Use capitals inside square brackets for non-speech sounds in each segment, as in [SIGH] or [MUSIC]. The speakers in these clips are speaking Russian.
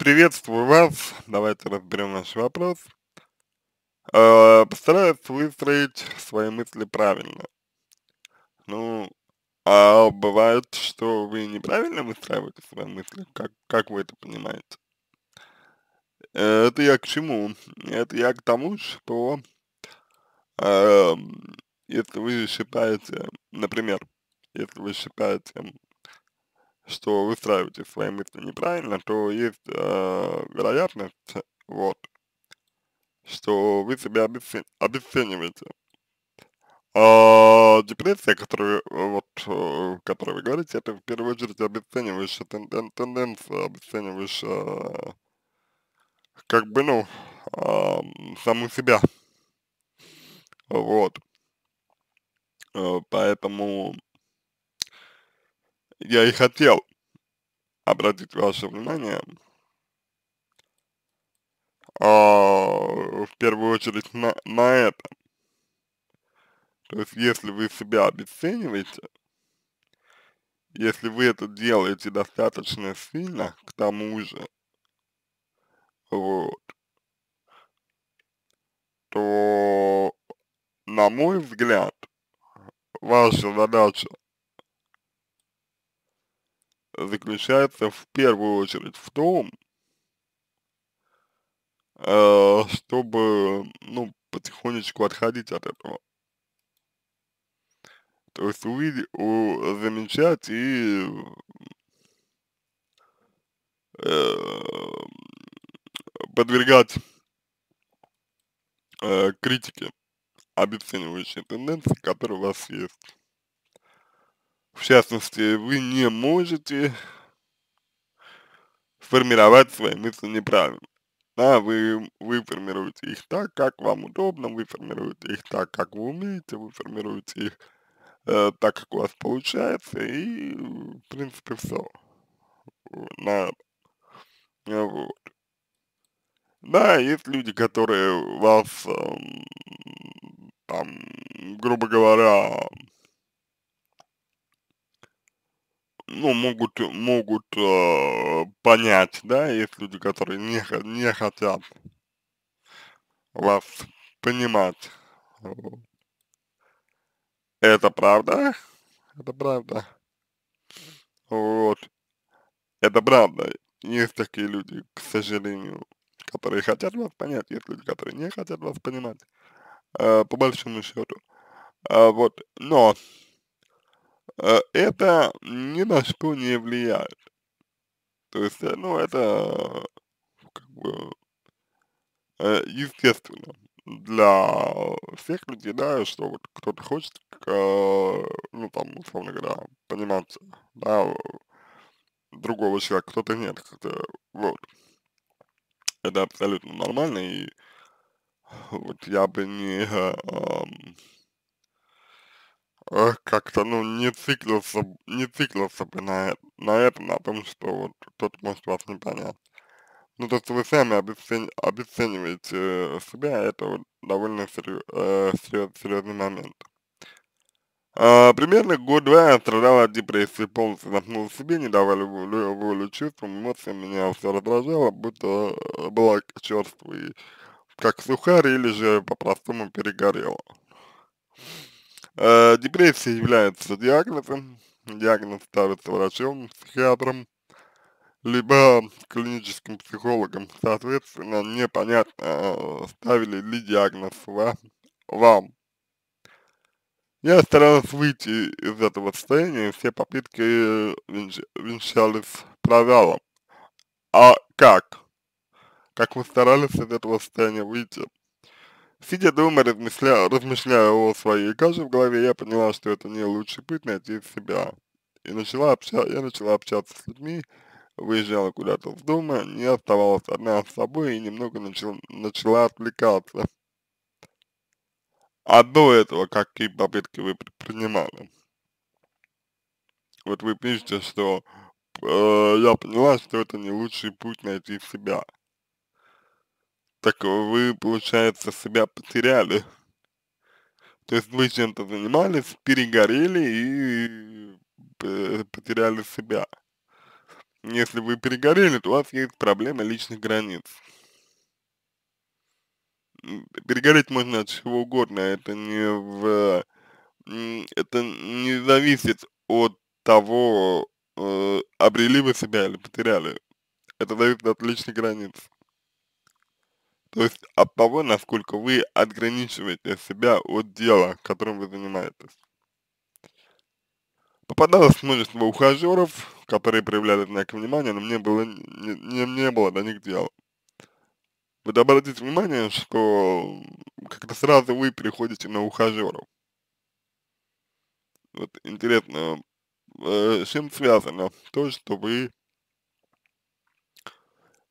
Приветствую вас. Давайте разберем наш вопрос. Э, постараюсь выстроить свои мысли правильно. Ну, а бывает, что вы неправильно выстраиваете свои мысли? Как, как вы это понимаете? Э, это я к чему? Это я к тому, что э, если вы считаете, например, если вы считаете что выстраиваете свои мысли неправильно, то есть э, вероятность, вот, что вы себя обесцениваете. А депрессия, которую, э, вот, э, о вы говорите, это в первую очередь обесценивающая тенденцию обесцениваешь обесценивающая, как бы, ну, а, саму себя. Вот. Э, поэтому я и хотел обратить ваше внимание э, в первую очередь на, на это. То есть, если вы себя обесцениваете, если вы это делаете достаточно сильно, к тому же, вот, то, на мой взгляд, ваша задача заключается в первую очередь в том, э, чтобы, ну, потихонечку отходить от этого. То есть увидеть, у, замечать и э, подвергать э, критике обесценивающие тенденции, которые у вас есть в частности, вы не можете сформировать свои мысли неправильно. Да, вы, вы формируете их так, как вам удобно, вы формируете их так, как вы умеете, вы формируете их э, так, как у вас получается, и, в принципе, все. На, э, вот. Да, есть люди, которые вас, э, там, грубо говоря, ну, могут, э, могут э, понять, да, есть люди, которые не, не хотят вас понимать. Это правда, это правда. Вот. Это правда. Есть такие люди, к сожалению, которые хотят вас понять, есть люди, которые не хотят вас понимать, э, по большому счету. Э, вот, но Э, это ни на что не влияет. То есть, э, ну, это как бы э, естественно для всех людей, да, что вот кто-то хочет, ну, там, условно говоря, понимать, да, другого человека, кто-то нет, кто-то, вот. Это абсолютно нормально, и вот я бы не, эм, э, как-то, ну, не циклился, не циклился бы на, э, на этом, на том, что вот кто-то может вас не понять. Ну, то, что вы сами обесцени обесцениваете э, себя, а это вот довольно серьез, э, серьезный момент. А, примерно год-два я страдал от депрессии, полностью замкнул в себе, не давали волю, волю чувствам, эмоциям, меня все раздражало, будто э, была к как сухарь или же по-простому перегорела. Э, депрессия является диагнозом, диагноз ставится врачом, психиатром, либо клиническим психологом. Соответственно, непонятно, э, ставили ли диагноз вам. Я старался выйти из этого состояния, все попытки э, венчались провалом. А как? Как вы старались из этого состояния выйти? Сидя дома, размышляя, размышляя о своей каше в голове, я поняла, что это не лучший путь найти себя. И начала обща я начала общаться с людьми, выезжала куда-то с дома, не оставалась одна с собой и немного начала, начала отвлекаться а до этого какие попытки вы предпринимали? Вот вы пишете, что э, я поняла, что это не лучший путь найти себя. Так вы, получается, себя потеряли. То есть вы чем-то занимались, перегорели и э, потеряли себя. Если вы перегорели, то у вас есть проблема личных границ. Перегореть можно от чего угодно, это не в... Это не зависит от того, э, обрели вы себя или потеряли. Это зависит от личных границ. То есть от того, насколько вы отграничиваете себя от дела, которым вы занимаетесь. Попадалось множество ухажеров, которые проявляли знаки внимания, но мне было, не, не, не было до них дела. Вот обратите внимание, что как-то сразу вы переходите на ухажеров. Вот интересно, э, с чем связано то, что вы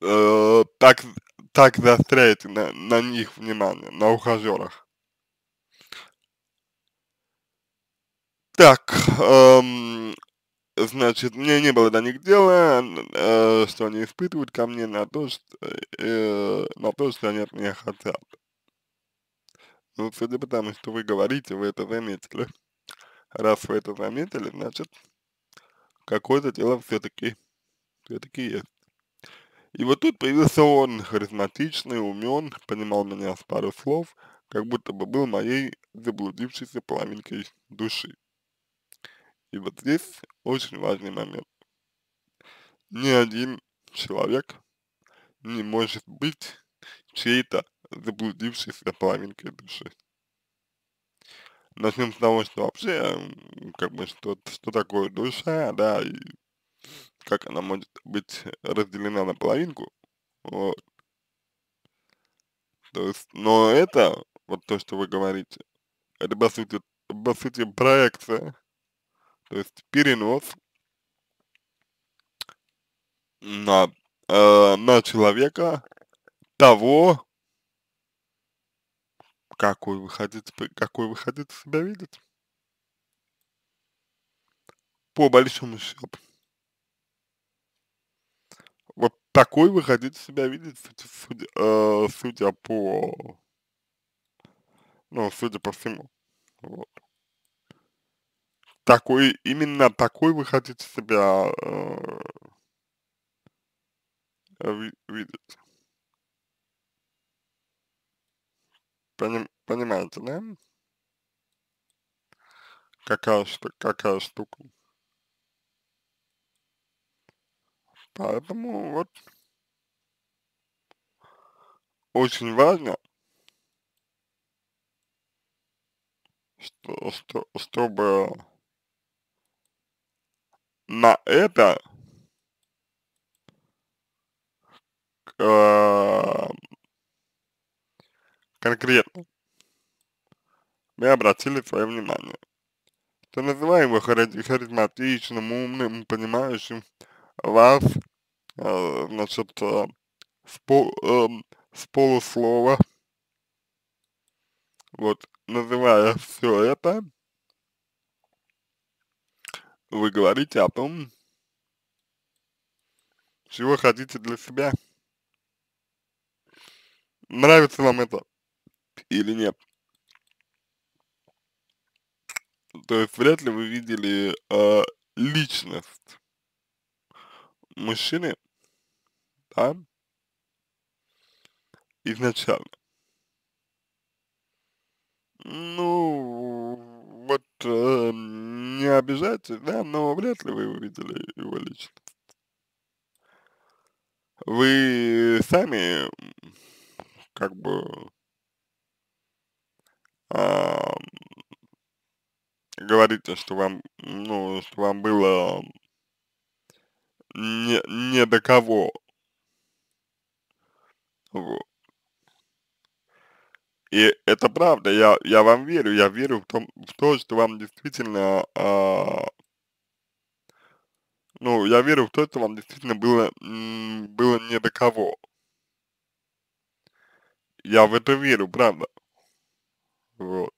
э, так так заостряете на, на них внимание, на ухажерах. Так, эм, значит, мне не было до них дела, э, что они испытывают ко мне на то, что, э, на то, что они от меня хотят. Ну, судя по тому, что вы говорите, вы это заметили. Раз вы это заметили, значит, какое-то дело все-таки, все-таки есть. И вот тут появился он, харизматичный, умен, понимал меня с пару слов, как будто бы был моей заблудившейся половинкой души. И вот здесь очень важный момент. Ни один человек не может быть чьей-то заблудившейся половинкой души. Начнем с того, что вообще, как бы, что, что такое душа, да, и как она может быть разделена на половинку. Вот. То есть, но это, вот то, что вы говорите, это по сути, по сути проекция, то есть перенос на, э, на человека того, какой вы хотите, какой вы хотите себя видеть. По большому счету такой вы хотите себя видеть, судя, судя, э, судя по, ну, судя по всему. Вот. Такой, именно такой вы хотите себя э, видеть. Поним, понимаете, да? Какая, какая штука. Поэтому вот очень важно, что, что, чтобы на это э, конкретно мы обратили свое внимание. Что называем харизматичным, умным, понимающим, вас, э, значит, с, э, пол, э, эм, с полуслова, вот, называя все это, вы говорите о том, чего хотите для себя. Нравится вам это или нет? То есть вряд ли вы видели э, личность мужчины, да, изначально. Ну, вот э, не обижайте да, но вряд ли вы увидели его лично. Вы сами, как бы, э, говорите, что вам, ну, что вам было не, не до кого. Вот. И это правда, я, я вам верю, я верю в, том, в то, что вам действительно, а, ну, я верю в то, что вам действительно было, было не до кого. Я в это верю, правда. Вот.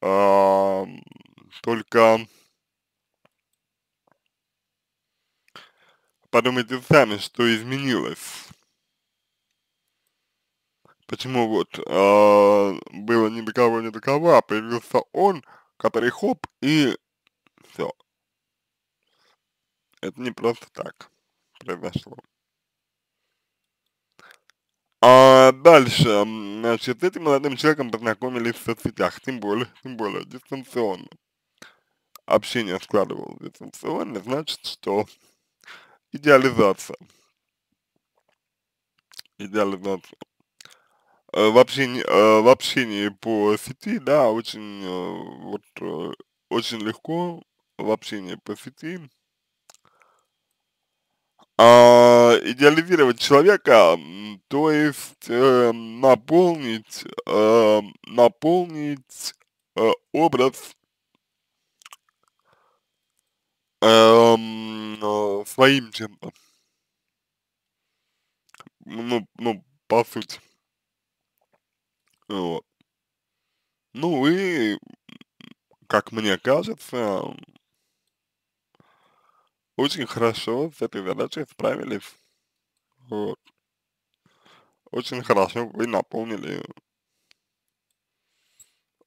А, только Подумайте сами, что изменилось. Почему вот э, было не до кого, не до кого, а появился он, который хоп, и все. Это не просто так произошло. А дальше, значит, с этим молодым человеком познакомились в соцсетях, тем более, тем более, дистанционно. Общение складывалось дистанционно, значит, что Идеализация. Идеализация. Э, в общении, э, в общении по сети, да, очень, э, вот, очень легко в общении по сети а, идеализировать человека, то есть э, наполнить, э, наполнить э, образ эм, э, своим чем-то. Ну, ну, по сути. Вот. Ну и, как мне кажется, очень хорошо с этой задачей справились. Вот. Очень хорошо вы наполнили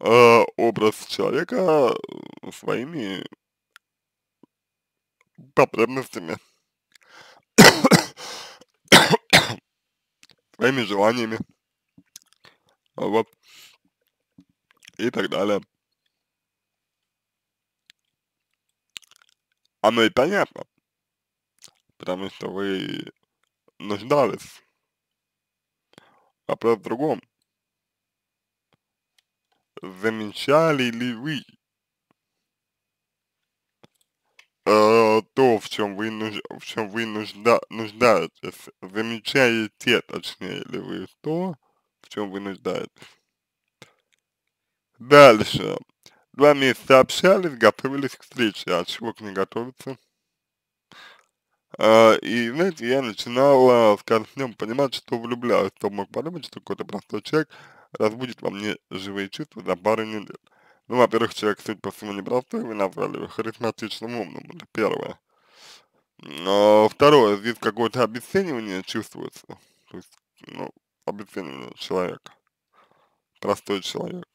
э, образ человека своими потребностями, своими желаниями, вот, и так далее. Оно и понятно, потому что вы нуждались. Вопрос в другом. Замечали ли вы, Э, то, в чем вы, нуж, в чем вы нужда, нуждаетесь, замечаете, точнее, ли вы то, в чем вы нуждаетесь. Дальше. Два месяца общались, готовились к встрече, а чего к ней готовиться? А, и, знаете, я начинала с каждым понимать, что влюбляюсь, кто мог подумать, что какой-то простой человек разбудит во мне живые чувства за пару недель. Ну, во-первых, человек, судя по всему, непростой, вы назвали его харизматичным умным, это первое. Но второе, здесь какое-то обесценивание чувствуется, то есть, ну, обесценивание человека, простой человек,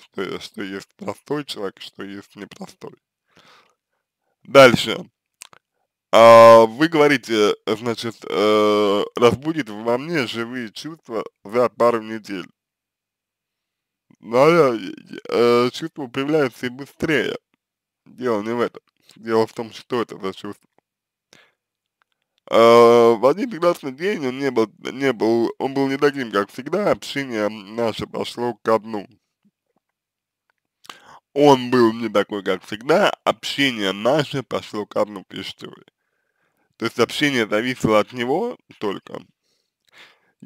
что, что есть простой человек, что есть непростой. Дальше. А, вы говорите, значит, э, разбудит во мне живые чувства за пару недель. Да, э, э, чувство появляется и быстрее. Дело не в этом. Дело в том, что это за чувство. Э, в один прекрасный день он не был, не был, он был не таким, как всегда, общение наше пошло ко дну. Он был не такой, как всегда, общение наше пошло ко дну, пишите вы. То есть общение зависело от него только,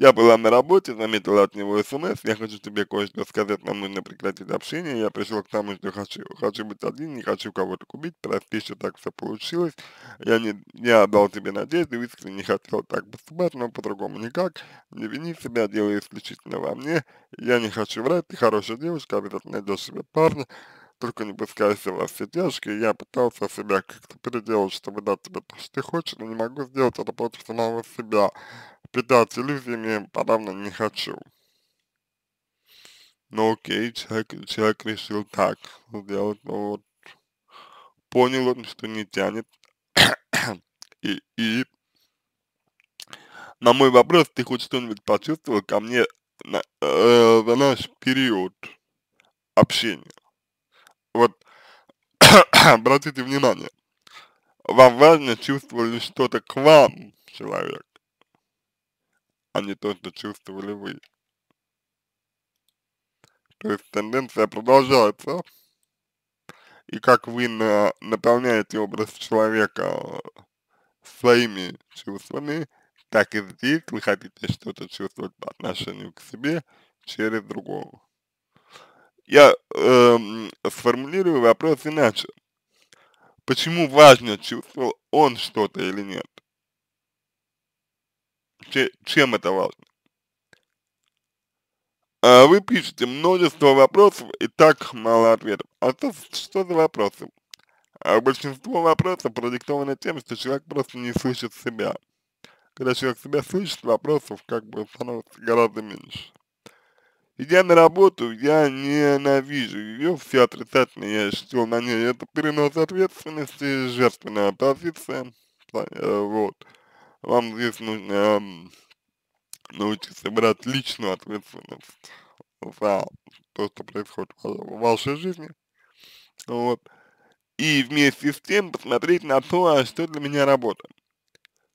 я была на работе, заметила от него СМС, я хочу тебе кое-что сказать, нам нужно прекратить общение, я пришел к тому, что хочу. Хочу быть один, не хочу кого-то купить, прости, что так все получилось, я не, я дал тебе надежду, искренне хотел так поступать, но по-другому никак, не вини себя, дело исключительно во мне, я не хочу врать, ты хорошая девушка, обязательно найдешь себе парня, только не пускайся во все тяжкие, я пытался себя как-то переделать, чтобы дать тебе то, что ты хочешь, но не могу сделать это против самого себя питать иллюзиями подавно не хочу. но окей, человек, человек решил так сделать, но вот понял он, что не тянет. [COUGHS] и, и на мой вопрос, ты хоть что-нибудь почувствовал ко мне на, э, за наш период общения? Вот, [COUGHS] обратите внимание, вам важно, чувствовал что-то к вам человек, а не то, что чувствовали вы. То есть тенденция продолжается. И как вы на, наполняете образ человека э, своими чувствами, так и здесь вы хотите что-то чувствовать по отношению к себе через другого. Я э, сформулирую вопрос иначе. Почему важно, чувствовал он что-то или нет? чем это важно. А, вы пишете множество вопросов и так мало ответов. А что, что за вопросы? А большинство вопросов продиктовано тем, что человек просто не слышит себя. Когда человек себя слышит, вопросов как бы становится гораздо меньше. Идя на работу, я ненавижу ее, все отрицательно я считал на ней. Это перенос ответственности, жертвенная позиция, э, вот вам здесь нужно э, научиться брать личную ответственность за то, что происходит в вашей жизни. Вот. И вместе с тем посмотреть на то, а что для меня работа.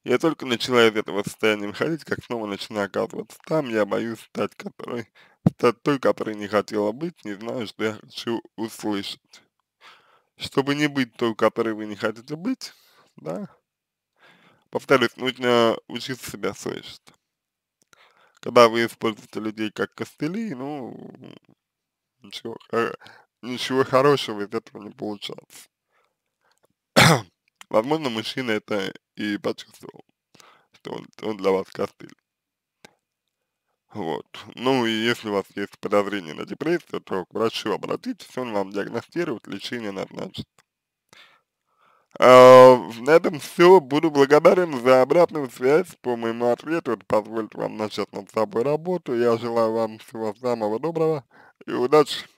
Я только начала из этого состояния выходить, как снова начинаю оказываться там, я боюсь стать, который, стать той, которой не хотела быть, не знаю, что я хочу услышать. Чтобы не быть той, которой вы не хотите быть, да, Повторюсь, нужно учиться себя слышать. Когда вы используете людей как костыли, ну, ничего, э, ничего хорошего из этого не получается. [COUGHS] Возможно, мужчина это и почувствовал, что он, он для вас костыль. Вот. Ну и если у вас есть подозрение на депрессию, то к врачу обратитесь, он вам диагностирует, лечение назначит. А, на этом все. Буду благодарен за обратную связь по моему ответу. Это позволит вам начать над собой работу. Я желаю вам всего самого доброго и удачи.